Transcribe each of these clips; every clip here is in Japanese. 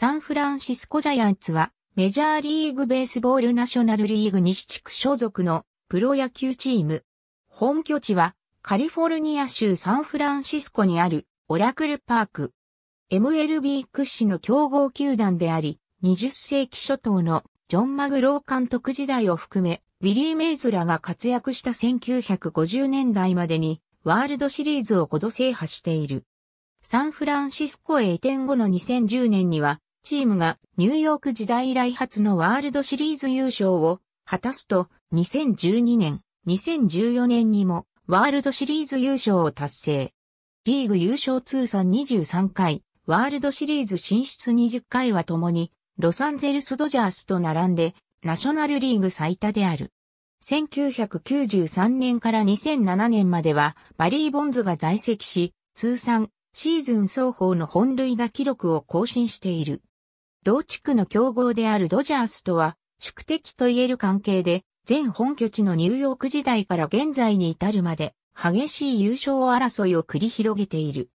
サンフランシスコジャイアンツは、メジャーリーグベースボールナショナルリーグ西地区所属のプロ野球チーム。本拠地は、カリフォルニア州サンフランシスコにあるオラクルパーク。MLB 屈指の強豪球団であり、20世紀初頭のジョン・マグロー監督時代を含め、ウィリー・メイズらが活躍した1950年代までに、ワールドシリーズを5度制覇している。サンフランシスコへ移転後の2010年には、チームがニューヨーク時代以来初のワールドシリーズ優勝を果たすと2012年、2014年にもワールドシリーズ優勝を達成。リーグ優勝通算23回、ワールドシリーズ進出20回は共にロサンゼルスドジャースと並んでナショナルリーグ最多である。1993年から2007年まではバリー・ボンズが在籍し、通算シーズン双方の本塁打記録を更新している。同地区の競合であるドジャースとは、宿敵と言える関係で、全本拠地のニューヨーク時代から現在に至るまで、激しい優勝争いを繰り広げている。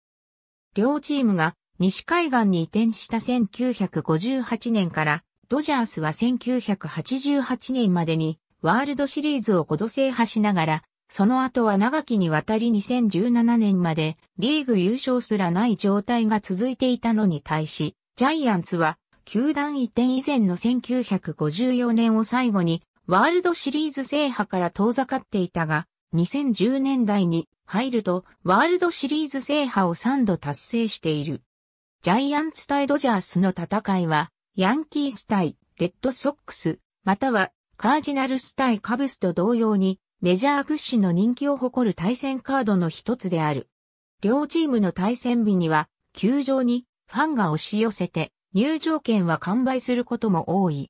両チームが西海岸に移転した1958年から、ドジャースは1988年までにワールドシリーズを5度制覇しながら、その後は長きにわたり2017年までリーグ優勝すらない状態が続いていたのに対し、ジャイアンツは球団移転以前の1954年を最後に、ワールドシリーズ制覇から遠ざかっていたが、2010年代に入ると、ワールドシリーズ制覇を3度達成している。ジャイアンツ対ドジャースの戦いは、ヤンキース対レッドソックス、またはカージナルス対カブスと同様に、メジャー屈指の人気を誇る対戦カードの一つである。両チームの対戦日には、球場にファンが押し寄せて、入場券は完売することも多い。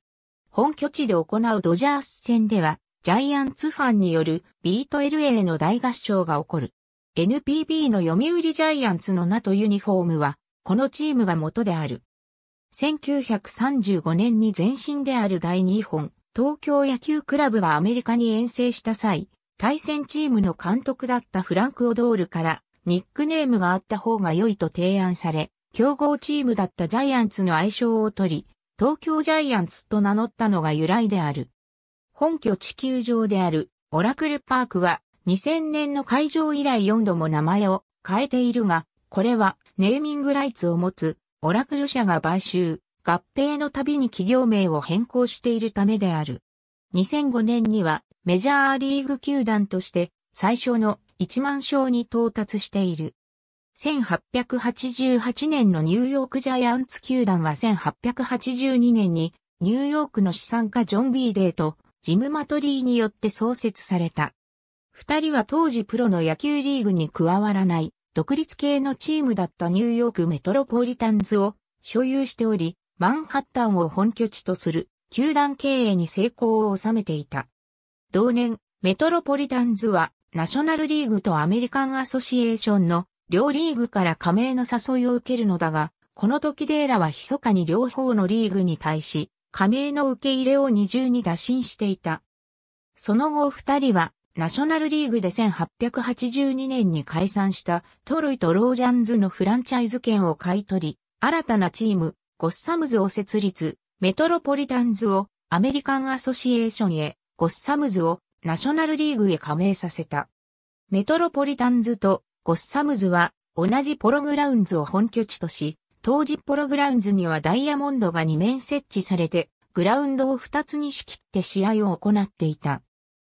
本拠地で行うドジャース戦では、ジャイアンツファンによるビート LA の大合唱が起こる。NPB の読売ジャイアンツの名とユニフォームは、このチームが元である。1935年に前身である第2本、東京野球クラブがアメリカに遠征した際、対戦チームの監督だったフランク・オドールから、ニックネームがあった方が良いと提案され、競合チームだったジャイアンツの愛称を取り、東京ジャイアンツと名乗ったのが由来である。本拠地球場であるオラクルパークは2000年の会場以来4度も名前を変えているが、これはネーミングライツを持つオラクル社が買収、合併のたびに企業名を変更しているためである。2005年にはメジャーリーグ球団として最初の1万勝に到達している。1888年のニューヨークジャイアンツ球団は1882年にニューヨークの資産家ジョン・ビーデーとジム・マトリーによって創設された。二人は当時プロの野球リーグに加わらない独立系のチームだったニューヨークメトロポリタンズを所有しており、マンハッタンを本拠地とする球団経営に成功を収めていた。同年、メトロポリタンズはナショナルリーグとアメリカンアソシエーションの両リーグから加盟の誘いを受けるのだが、この時デーラは密かに両方のリーグに対し、加盟の受け入れを二重に打診していた。その後二人は、ナショナルリーグで1882年に解散したトロイとロージャンズのフランチャイズ権を買い取り、新たなチーム、ゴッサムズを設立、メトロポリタンズをアメリカンアソシエーションへ、ゴッサムズをナショナルリーグへ加盟させた。メトロポリタンズとゴッサムズは同じポログラウンズを本拠地とし、当時ポログラウンズにはダイヤモンドが2面設置されて、グラウンドを2つに仕切って試合を行っていた。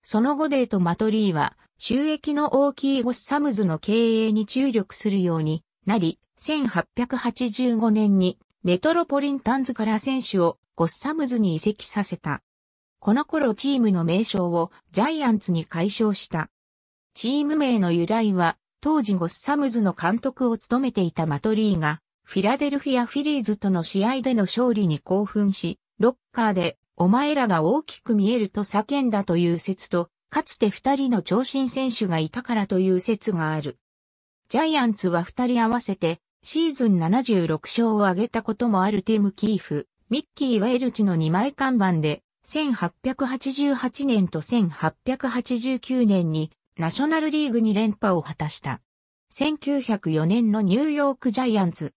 その後デートマトリーは収益の大きいゴッサムズの経営に注力するようになり、1885年にメトロポリンタンズから選手をゴッサムズに移籍させた。この頃チームの名称をジャイアンツに解消した。チーム名の由来は当時ゴッサムズの監督を務めていたマトリーが、フィラデルフィア・フィリーズとの試合での勝利に興奮し、ロッカーで、お前らが大きく見えると叫んだという説と、かつて二人の長身選手がいたからという説がある。ジャイアンツは二人合わせて、シーズン76勝を挙げたこともあるティム・キーフ、ミッキー・ワイルチの二枚看板で、1888年と1889年にナショナルリーグに連覇を果たした。1904年のニューヨークジャイアンツ。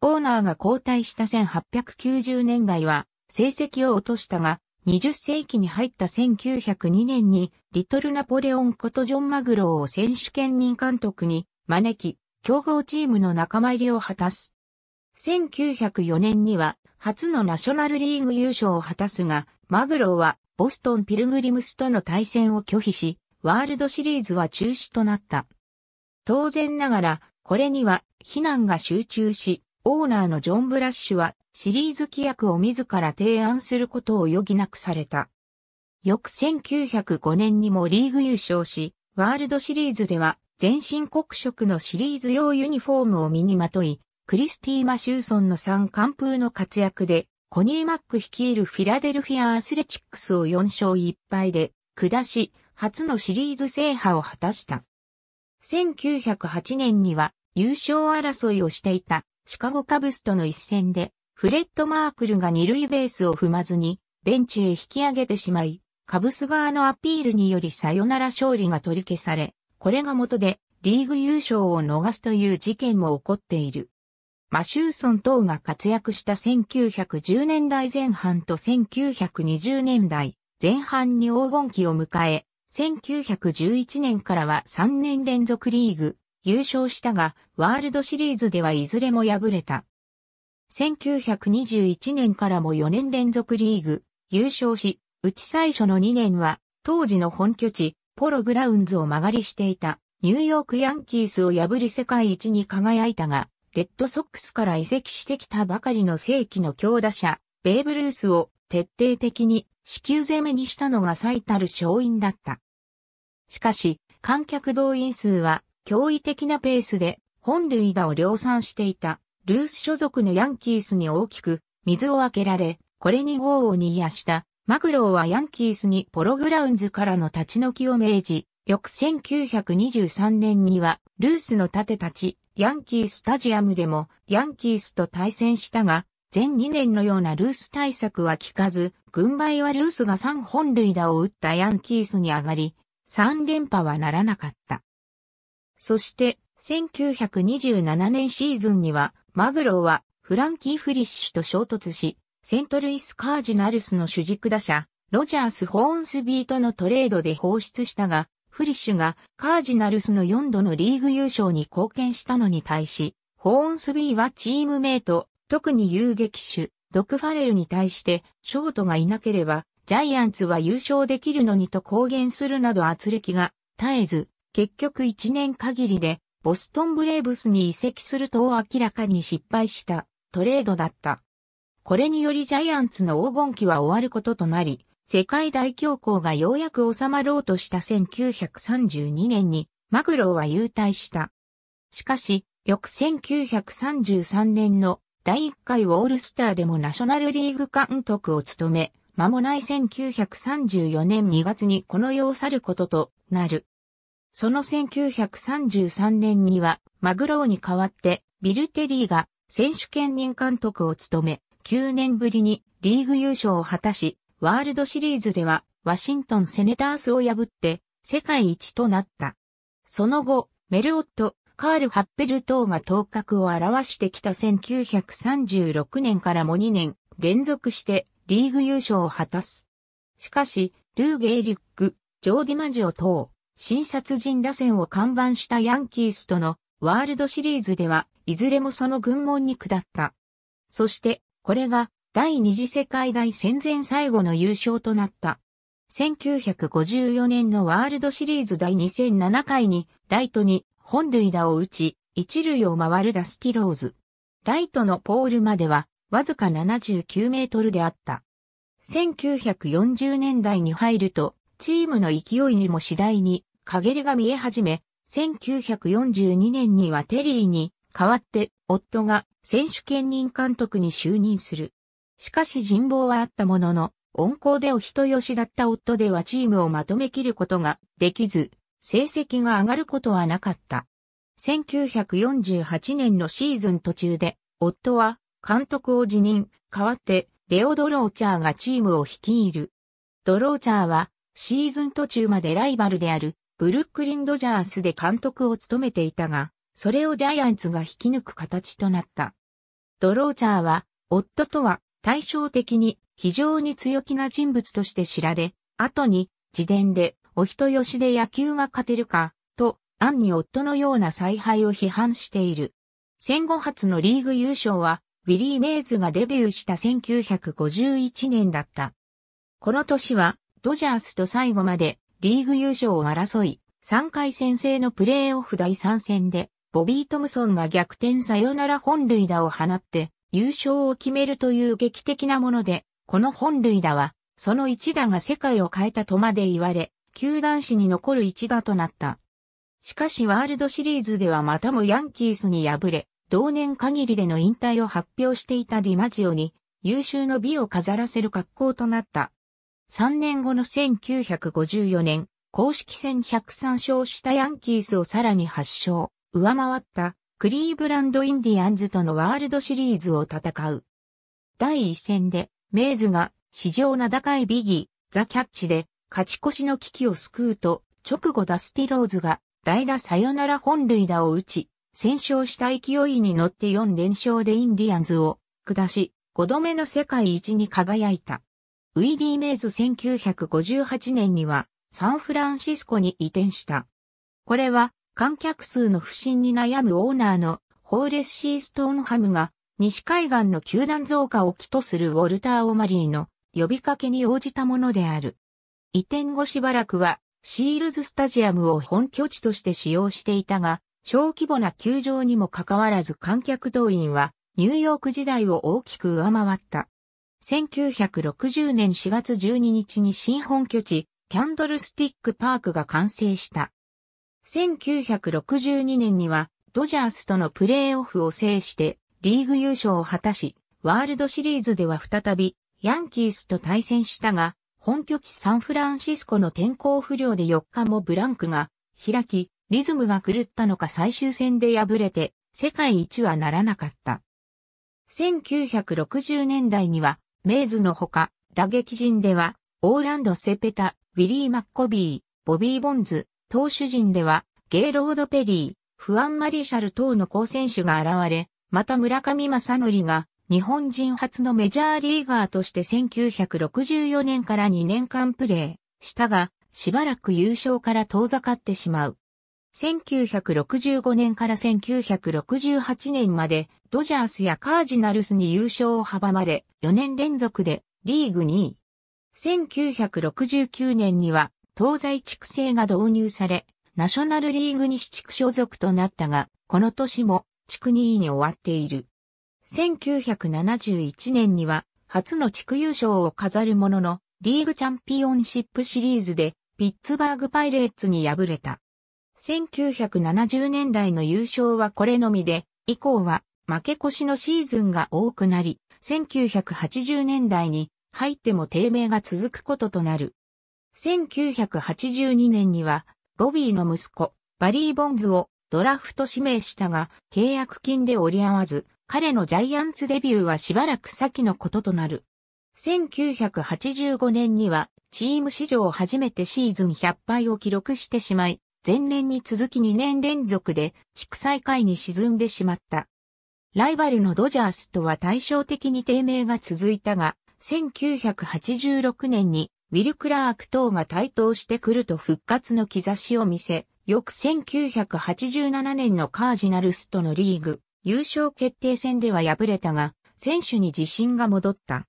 オーナーが交代した1890年代は成績を落としたが、20世紀に入った1902年に、リトルナポレオンことジョン・マグローを選手権人監督に招き、強豪チームの仲間入りを果たす。1904年には、初のナショナルリーグ優勝を果たすが、マグローは、ボストン・ピルグリムスとの対戦を拒否し、ワールドシリーズは中止となった。当然ながら、これには非難が集中し、オーナーのジョン・ブラッシュはシリーズ規約を自ら提案することを余儀なくされた。翌1905年にもリーグ優勝し、ワールドシリーズでは全身黒色のシリーズ用ユニフォームを身にまとい、クリスティー・マシューソンの3完封の活躍で、コニー・マック率いるフィラデルフィア・アスレチックスを4勝1敗で下し、初のシリーズ制覇を果たした。1908年には優勝争いをしていたシカゴカブスとの一戦でフレッド・マークルが二塁ベースを踏まずにベンチへ引き上げてしまい、カブス側のアピールによりサヨナラ勝利が取り消され、これが元でリーグ優勝を逃すという事件も起こっている。マシューソン等が活躍した1910年代前半と1920年代前半に黄金期を迎え、1911年からは3年連続リーグ優勝したが、ワールドシリーズではいずれも敗れた。1921年からも4年連続リーグ優勝し、うち最初の2年は当時の本拠地ポログラウンズを間借りしていたニューヨークヤンキースを破り世界一に輝いたが、レッドソックスから移籍してきたばかりの世紀の強打者、ベーブ・ルースを徹底的に支給攻めにしたのが最たる勝因だった。しかし、観客動員数は驚異的なペースで本塁打を量産していたルース所属のヤンキースに大きく水を開けられ、これに豪を煮やしたマグローはヤンキースにポログラウンズからの立ち退きを命じ、翌1923年にはルースの盾たちヤンキースタジアムでもヤンキースと対戦したが、前2年のようなルース対策は効かず、軍配はルースが3本塁打を打ったヤンキースに上がり、3連覇はならなかった。そして、1927年シーズンには、マグロはフランキー・フリッシュと衝突し、セントルイス・カージナルスの主軸打者、ロジャース・ホーンスビートのトレードで放出したが、フリッシュがカージナルスの4度のリーグ優勝に貢献したのに対し、ホーンスビーはチームメイト、特に遊撃手、ドクファレルに対して、ショートがいなければ、ジャイアンツは優勝できるのにと公言するなど圧力が絶えず、結局1年限りでボストンブレーブスに移籍すると明らかに失敗したトレードだった。これによりジャイアンツの黄金期は終わることとなり、世界大恐慌がようやく収まろうとした1932年にマグローは優退した。しかし、翌1933年の第1回オールスターでもナショナルリーグ監督を務め、間もない1934年2月にこの世を去ることとなる。その1933年には、マグローに代わって、ビルテリーが選手兼任監督を務め、9年ぶりにリーグ優勝を果たし、ワールドシリーズではワシントンセネタースを破って世界一となった。その後、メルオット、カール・ハッペル等が頭角を表してきた1936年からも2年連続してリーグ優勝を果たす。しかし、ルー・ゲイリック、ジョー・ディマジオ等、新殺人打線を看板したヤンキースとのワールドシリーズでは、いずれもその軍門に下った。そして、これが第二次世界大戦前最後の優勝となった。1954年のワールドシリーズ第2007回に、ライトに本塁打を打ち、一塁を回るダスティローズ。ライトのポールまではわずか79メートルであった。1940年代に入ると、チームの勢いにも次第に陰りが見え始め、1942年にはテリーに代わって夫が選手兼任監督に就任する。しかし人望はあったものの、温厚でお人よしだった夫ではチームをまとめきることができず、成績が上がることはなかった。1948年のシーズン途中で、夫は監督を辞任、代わってレオ・ドローチャーがチームを率いる。ドローチャーはシーズン途中までライバルであるブルックリン・ドジャースで監督を務めていたが、それをジャイアンツが引き抜く形となった。ドローチャーは夫とは対照的に非常に強気な人物として知られ、後に自伝でお人よしで野球が勝てるか、と、暗に夫のような采配を批判している。戦後初のリーグ優勝は、ビリー・メイズがデビューした1951年だった。この年は、ドジャースと最後までリーグ優勝を争い、3回戦制のプレーオフ第3戦で、ボビー・トムソンが逆転サヨナラ本塁打を放って優勝を決めるという劇的なもので、この本塁打は、その一打が世界を変えたとまで言われ、球団史に残る一打となった。しかしワールドシリーズではまたもヤンキースに敗れ、同年限りでの引退を発表していたディマジオに優秀の美を飾らせる格好となった。3年後の1954年、公式戦103勝したヤンキースをさらに8勝、上回ったクリーブランド・インディアンズとのワールドシリーズを戦う。第1戦で、メイズが史上名高いビギー、ザ・キャッチで勝ち越しの危機を救うと、直後ダスティローズが代打サヨナラ本塁打を打ち、戦勝した勢いに乗って4連勝でインディアンズを下し、5度目の世界一に輝いた。ウィリー・メイズ1958年にはサンフランシスコに移転した。これは観客数の不振に悩むオーナーのホーレス・シー・ストーンハムが西海岸の球団増加を起とするウォルター・オマリーの呼びかけに応じたものである。移転後しばらくはシールズ・スタジアムを本拠地として使用していたが、小規模な球場にもかかわらず観客動員はニューヨーク時代を大きく上回った。1960年4月12日に新本拠地、キャンドルスティックパークが完成した。1962年にはドジャースとのプレーオフを制してリーグ優勝を果たし、ワールドシリーズでは再びヤンキースと対戦したが、本拠地サンフランシスコの天候不良で4日もブランクが開き、リズムが狂ったのか最終戦で敗れて世界一はならなかった。1960年代には、メイズのほか、打撃陣では、オーランド・セペタ、ウィリー・マッコビー、ボビー・ボンズ、投手陣では、ゲイロード・ペリー、フアン・マリシャル等の好選手が現れ、また村上正則が、日本人初のメジャーリーガーとして1964年から2年間プレーしたが、しばらく優勝から遠ざかってしまう。1965年から1968年までドジャースやカージナルスに優勝を阻まれ、4年連続でリーグ2位。1969年には東西地区制が導入され、ナショナルリーグ西地区所属となったが、この年も地区2位に終わっている。1971年には初の地区優勝を飾るものの、リーグチャンピオンシップシリーズでピッツバーグパイレーツに敗れた。1970年代の優勝はこれのみで、以降は負け越しのシーズンが多くなり、1980年代に入っても低迷が続くこととなる。1982年には、ボビーの息子、バリー・ボンズをドラフト指名したが、契約金で折り合わず、彼のジャイアンツデビューはしばらく先のこととなる。1985年には、チーム史上初めてシーズン100敗を記録してしまい、前年に続き2年連続で地区最下位に沈んでしまった。ライバルのドジャースとは対照的に低迷が続いたが、1986年にウィル・クラーク等が台頭してくると復活の兆しを見せ、翌1987年のカージナルスとのリーグ優勝決定戦では敗れたが、選手に自信が戻った。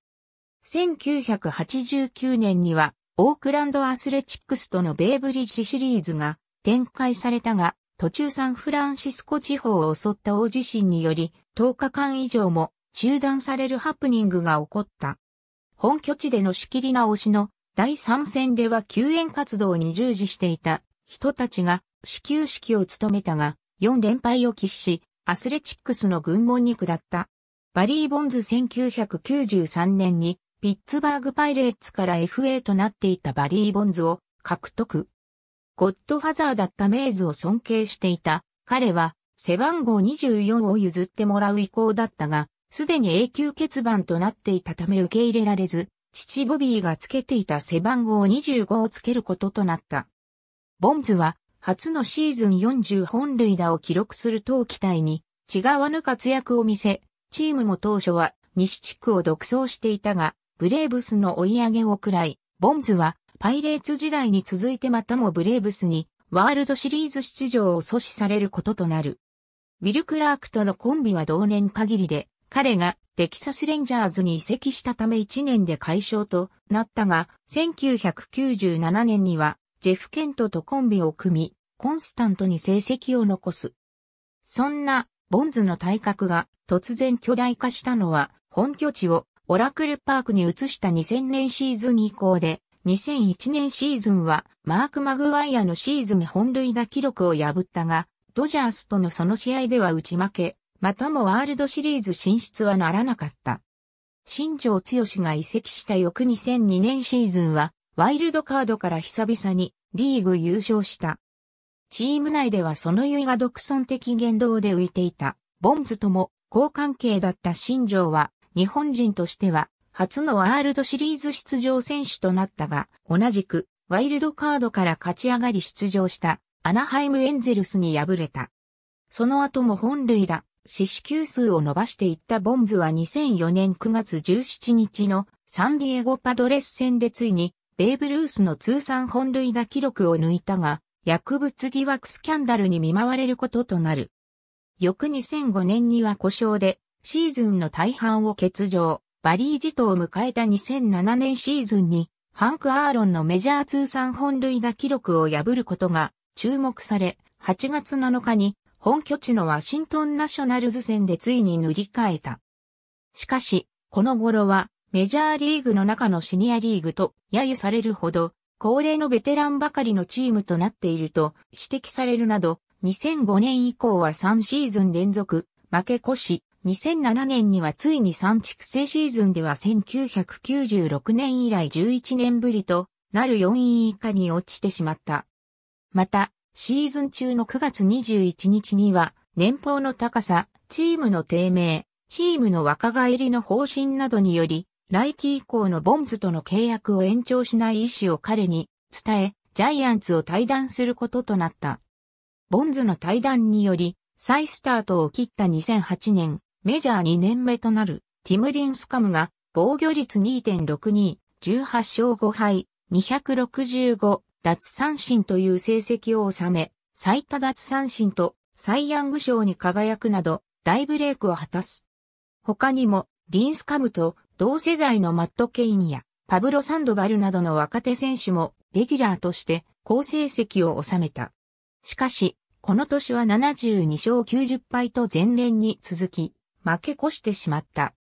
1989年にはオークランドアスレチックスとのベイブリッジシリーズが展開されたが、途中サンフランシスコ地方を襲った大地震により、10日間以上も中断されるハプニングが起こった。本拠地での仕切り直しの第3戦では救援活動に従事していた人たちが始球式を務めたが、4連敗を喫し、アスレチックスの軍門に下った。バリー・ボンズ1993年にピッツバーグパイレーツから FA となっていたバリー・ボンズを獲得。ゴッドファザーだったメイズを尊敬していた。彼は背番号24を譲ってもらう意向だったが、すでに永久欠番となっていたため受け入れられず、父ボビーがつけていた背番号25をつけることとなった。ボンズは初のシーズン40本塁打を記録すると期待に違わぬ活躍を見せ、チームも当初は西地区を独走していたが、ブレーブスの追い上げを喰らい、ボンズはパイレーツ時代に続いてまたもブレーブスにワールドシリーズ出場を阻止されることとなる。ウィル・クラークとのコンビは同年限りで、彼がテキサスレンジャーズに移籍したため1年で解消となったが、1997年にはジェフ・ケントとコンビを組み、コンスタントに成績を残す。そんなボンズの体格が突然巨大化したのは、本拠地をオラクルパークに移した2000年シーズン以降で、2001年シーズンはマーク・マグワイアのシーズン本塁打記録を破ったが、ドジャースとのその試合では打ち負け、またもワールドシリーズ進出はならなかった。新庄剛志が移籍した翌2002年シーズンは、ワイルドカードから久々にリーグ優勝した。チーム内ではその優いが独尊的言動で浮いていた、ボンズとも好関係だった新庄は、日本人としては初のワールドシリーズ出場選手となったが、同じくワイルドカードから勝ち上がり出場したアナハイムエンゼルスに敗れた。その後も本塁打、四死球数を伸ばしていったボンズは2004年9月17日のサンディエゴパドレス戦でついにベーブ・ルースの通算本塁打記録を抜いたが、薬物疑惑スキャンダルに見舞われることとなる。翌2005年には故障でシーズンの大半を欠場。バリー・ジトを迎えた2007年シーズンに、ハンク・アーロンのメジャー通算本塁打記録を破ることが注目され、8月7日に本拠地のワシントンナショナルズ戦でついに塗り替えた。しかし、この頃はメジャーリーグの中のシニアリーグと揶揄されるほど、高齢のベテランばかりのチームとなっていると指摘されるなど、2005年以降は3シーズン連続負け越し、2007年にはついに3畜生シーズンでは1996年以来11年ぶりとなる4位以下に落ちてしまった。また、シーズン中の9月21日には、年俸の高さ、チームの低迷、チームの若返りの方針などにより、来季以降のボンズとの契約を延長しない意思を彼に伝え、ジャイアンツを退団することとなった。ボンズの退団により、再スタートを切った2008年、メジャー2年目となるティムリンスカムが防御率2.62、18勝5敗、265奪三振という成績を収め、最多奪三振とサイ・ヤング賞に輝くなど大ブレイクを果たす。他にもリンスカムと同世代のマット・ケインやパブロ・サンドバルなどの若手選手もレギュラーとして好成績を収めた。しかし、この年は72勝90敗と前年に続き、負け越してしまった。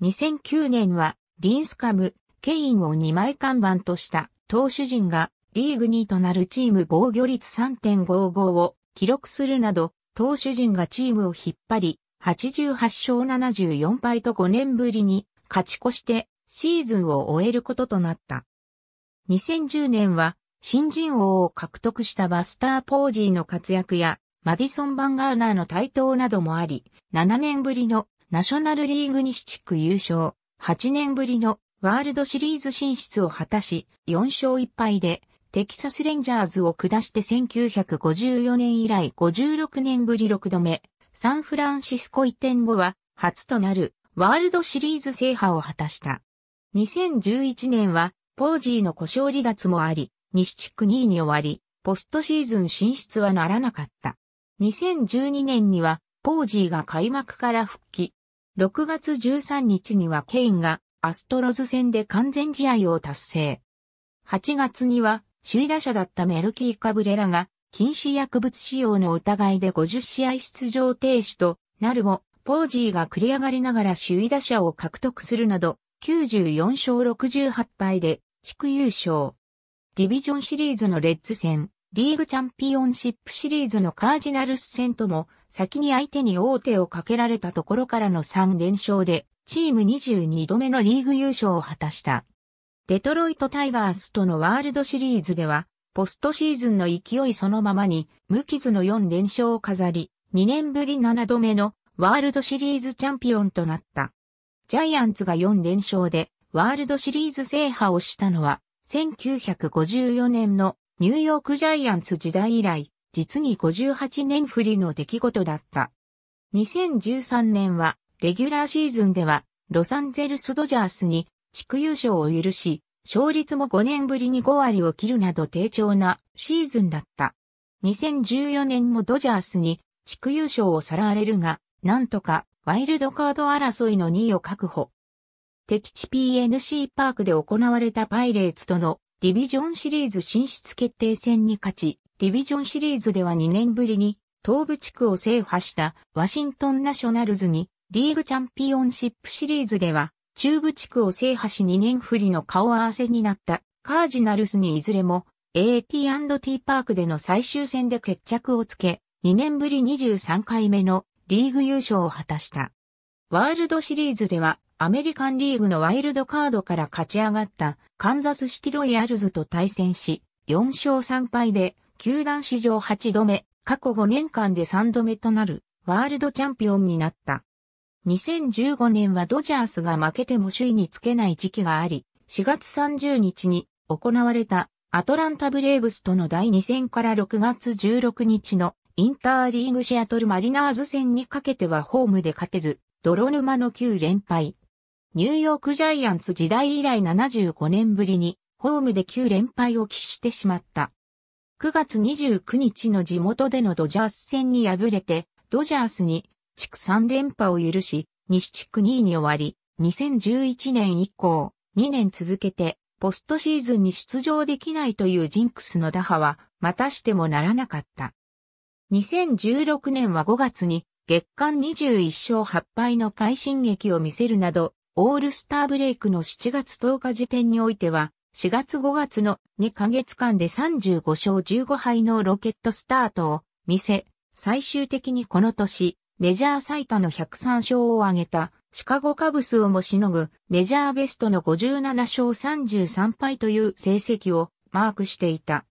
2009年は、リンスカム、ケインを2枚看板とした投手陣がリーグ2となるチーム防御率3.55を記録するなど、投手陣がチームを引っ張り、88勝74敗と5年ぶりに勝ち越してシーズンを終えることとなった。2010年は新人王を獲得したバスター・ポージーの活躍やマディソン・バンガーナーの台頭などもあり、7年ぶりのナショナルリーグ西地区優勝、8年ぶりのワールドシリーズ進出を果たし、4勝1敗でテキサスレンジャーズを下して1954年以来56年ぶり6度目、サンフランシスコ移転後は初となるワールドシリーズ制覇を果たした。2011年はポージーの故障離脱もあり、西地区2位に終わり、ポストシーズン進出はならなかった。2012年には、ポージーが開幕から復帰。6月13日にはケインがアストロズ戦で完全試合を達成。8月には首位打者だったメルキー・カブレラが禁止薬物使用の疑いで50試合出場停止となるも、ポージーが繰り上がりながら首位打者を獲得するなど、94勝68敗で地区優勝。ディビジョンシリーズのレッズ戦、リーグチャンピオンシップシリーズのカージナルス戦とも、先に相手に王手をかけられたところからの3連勝で、チーム22度目のリーグ優勝を果たした。デトロイトタイガースとのワールドシリーズでは、ポストシーズンの勢いそのままに、無傷の4連勝を飾り、2年ぶり7度目のワールドシリーズチャンピオンとなった。ジャイアンツが4連勝で、ワールドシリーズ制覇をしたのは、1954年のニューヨークジャイアンツ時代以来、実に58年振りの出来事だった。2013年は、レギュラーシーズンでは、ロサンゼルスドジャースに地区優勝を許し、勝率も5年ぶりに5割を切るなど低調なシーズンだった。2014年もドジャースに地区優勝をさらわれるが、なんとかワイルドカード争いの2位を確保。敵地 PNC パークで行われたパイレーツとのディビジョンシリーズ進出決定戦に勝ち、ディビジョンシリーズでは2年ぶりに東部地区を制覇したワシントンナショナルズにリーグチャンピオンシップシリーズでは中部地区を制覇し2年振りの顔合わせになったカージナルスにいずれも AT&T パークでの最終戦で決着をつけ、2年ぶり23回目のリーグ優勝を果たした。ワールドシリーズではアメリカンリーグのワイルドカードから勝ち上がったカンザスシティロイヤルズと対戦し、4勝3敗で、球団史上8度目、過去5年間で3度目となる、ワールドチャンピオンになった。2015年はドジャースが負けても首位につけない時期があり、4月30日に行われたアトランタブレーブスとの第2戦から6月16日のインターリーグシアトルマリナーズ戦にかけてはホームで勝てず、泥沼の9連敗、ニューヨークジャイアンツ時代以来75年ぶりに、ホームで9連敗を喫してしまった。9月29日の地元でのドジャース戦に敗れて、ドジャースに地区3連覇を許し、西地区2位に終わり、2011年以降、2年続けて、ポストシーズンに出場できないというジンクスの打破は、またしてもならなかった。2016年は5月に、月間21勝8敗の快進撃を見せるなど、オールスターブレイクの7月10日時点においては、4月5月の2ヶ月間で35勝15敗のロケットスタートを見せ、最終的にこの年、メジャー最多の103勝を挙げたシカゴカブスをもしのぐメジャーベストの57勝33敗という成績をマークしていた。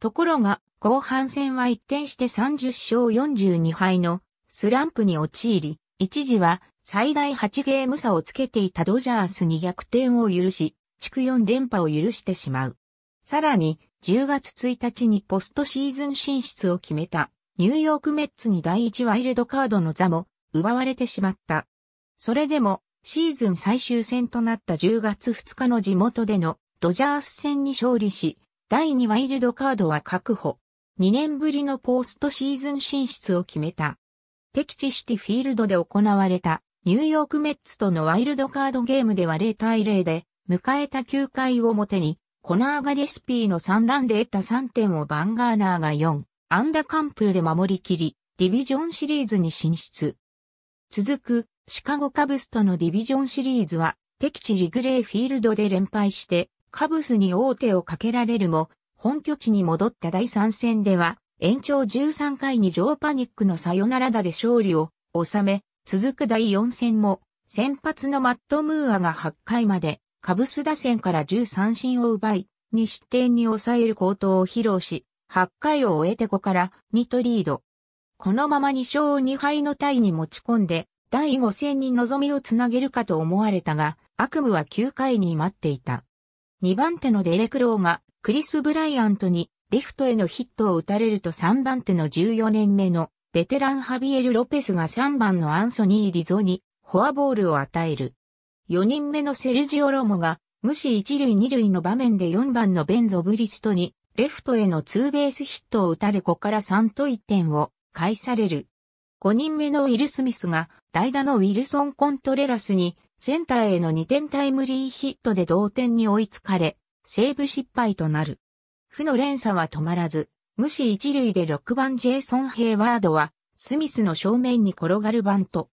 ところが、後半戦は一転して30勝42敗のスランプに陥り、一時は最大8ゲーム差をつけていたドジャースに逆転を許し、地区4連覇を許してしまう。さらに、10月1日にポストシーズン進出を決めた、ニューヨークメッツに第1ワイルドカードの座も奪われてしまった。それでも、シーズン最終戦となった10月2日の地元でのドジャース戦に勝利し、第2ワイルドカードは確保。2年ぶりのポストシーズン進出を決めた。敵地シティフィールドで行われたニューヨークメッツとのワイルドカードゲームでは0対0で、迎えた9回表に、コナーガレシピの3ランで得た3点をバンガーナーが4、アンダカンプで守りきり、ディビジョンシリーズに進出。続く、シカゴカブスとのディビジョンシリーズは、敵地リグレーフィールドで連敗して、カブスに王手をかけられるも、本拠地に戻った第3戦では、延長13回にジョーパニックのサヨナラ打で勝利を収め、続く第4戦も、先発のマット・ムーアが8回まで、カブス打線から13進を奪い、2失点に抑える高投を披露し、8回を終えて5から2とリード。このまま2勝2敗のタイに持ち込んで、第5戦に望みをつなげるかと思われたが、悪夢は9回に待っていた。2番手のデレクローが、クリス・ブライアントに、レフトへのヒットを打たれると3番手の14年目のベテランハビエル・ロペスが3番のアンソニー・リゾにフォアボールを与える。4人目のセルジオ・ロモが無視1塁2塁の場面で4番のベン・ゾブリストにレフトへのツーベースヒットを打たれこから3と1点を返される。5人目のウィル・スミスが代打のウィルソン・コントレラスにセンターへの2点タイムリーヒットで同点に追いつかれ、セーブ失敗となる。負の連鎖は止まらず、無視一塁で6番ジェイソン・ヘイワードは、スミスの正面に転がるバント。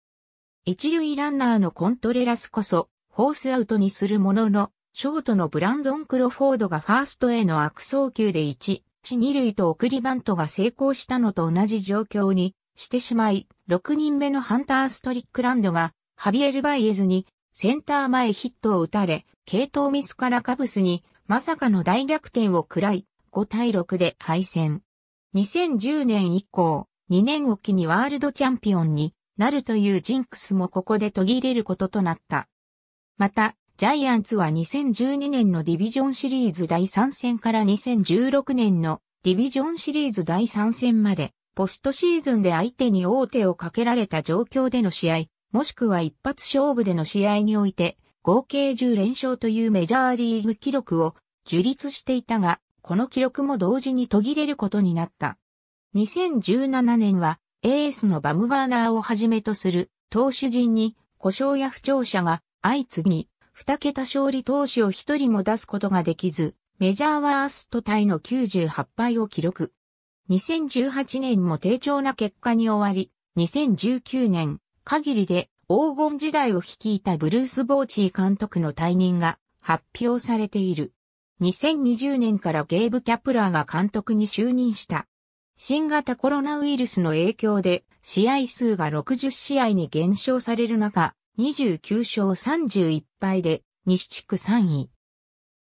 一塁ランナーのコントレラスこそ、フォースアウトにするものの、ショートのブランドン・クロフォードがファーストへの悪送球で1、1、2塁と送りバントが成功したのと同じ状況にしてしまい、6人目のハンター・ストリックランドが、ハビエル・バイエズに、センター前ヒットを打たれ、系統ミスからカブスに、まさかの大逆転を喰らい、5対6で敗戦。2010年以降、2年おきにワールドチャンピオンになるというジンクスもここで途切れることとなった。また、ジャイアンツは2012年のディビジョンシリーズ第3戦から2016年のディビジョンシリーズ第3戦まで、ポストシーズンで相手に大手をかけられた状況での試合、もしくは一発勝負での試合において、合計10連勝というメジャーリーグ記録を樹立していたが、この記録も同時に途切れることになった。2017年は、エースのバムガーナーをはじめとする投手陣に故障や不調者が相次ぎ、二桁勝利投手を一人も出すことができず、メジャーワーストタイの98敗を記録。2018年も低調な結果に終わり、2019年限りで黄金時代を率いたブルース・ボーチー監督の退任が発表されている。2020年からゲーブ・キャプラーが監督に就任した。新型コロナウイルスの影響で試合数が60試合に減少される中、29勝31敗で西地区3位。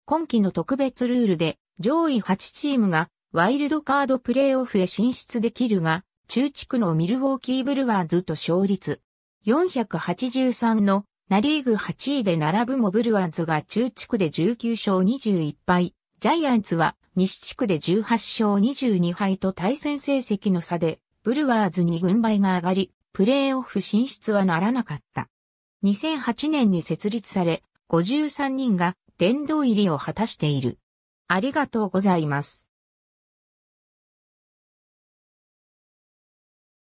今季の特別ルールで上位8チームがワイルドカードプレーオフへ進出できるが、中地区のミルウォーキーブルワーズと勝率483のナリーグ8位で並ぶもブルワーズが中地区で19勝21敗、ジャイアンツは西地区で18勝22敗と対戦成績の差で、ブルワーズに軍配が上がり、プレーオフ進出はならなかった。2008年に設立され、53人が殿堂入りを果たしている。ありがとうございます。